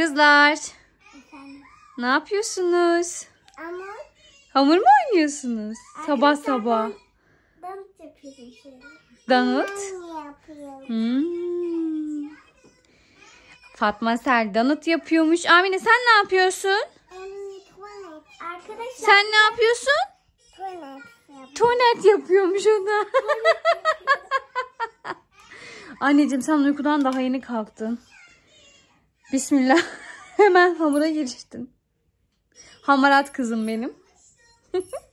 Kızlar. Efendim? Ne yapıyorsunuz? Hamur. Hamur mu oynuyorsunuz? Ama sabah sabah. Donut yapıyorum şöyle. Hmm, hmm. Fatma Sel, donut yapıyormuş. Amine sen ne yapıyorsun? Arkadaşlar. Sen ne yapıyorsun? Tuvalet yapıyorum. Tuvalet yapıyormuş o Anneciğim sen uykudan daha yeni kalktın. Bismillah. Hemen hamura giriştim. Hamarat kızım benim.